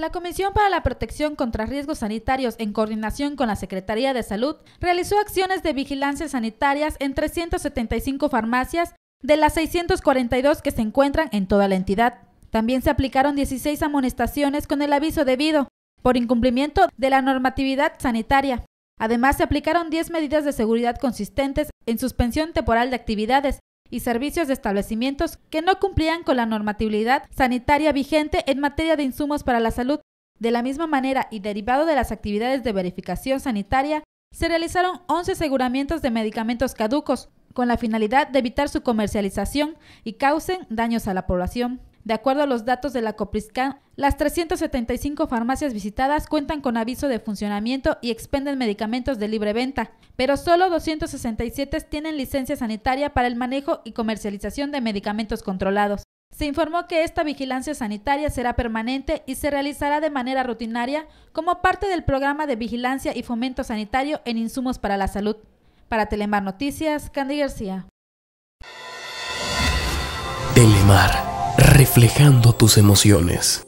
La Comisión para la Protección contra Riesgos Sanitarios, en coordinación con la Secretaría de Salud, realizó acciones de vigilancia sanitarias en 375 farmacias de las 642 que se encuentran en toda la entidad. También se aplicaron 16 amonestaciones con el aviso debido por incumplimiento de la normatividad sanitaria. Además, se aplicaron 10 medidas de seguridad consistentes en suspensión temporal de actividades, y servicios de establecimientos que no cumplían con la normatividad sanitaria vigente en materia de insumos para la salud. De la misma manera y derivado de las actividades de verificación sanitaria, se realizaron 11 aseguramientos de medicamentos caducos, con la finalidad de evitar su comercialización y causen daños a la población. De acuerdo a los datos de la Copriscan, las 375 farmacias visitadas cuentan con aviso de funcionamiento y expenden medicamentos de libre venta, pero solo 267 tienen licencia sanitaria para el manejo y comercialización de medicamentos controlados. Se informó que esta vigilancia sanitaria será permanente y se realizará de manera rutinaria como parte del programa de vigilancia y fomento sanitario en insumos para la salud. Para Telemar Noticias, Candy García. Telemar reflejando tus emociones.